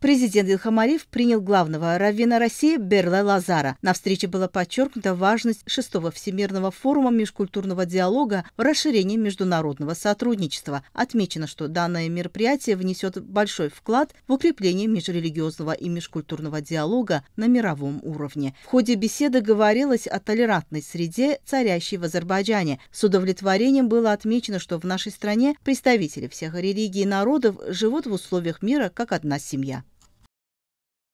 президент Илхам Алиев принял главного раввина России Берла Лазара. На встрече была подчеркнута важность шестого Всемирного форума межкультурного диалога в расширении международного сотрудничества. Отмечено, что данное мероприятие внесет большой вклад в укрепление межрелигиозного и межкультурного диалога на мировом уровне. В ходе беседы говорилось о толерантной среде, царящей в Азербайджане. С удовлетворением было отмечено, что в нашей стране представители всех религий и народов живут в условиях мира как одна семья.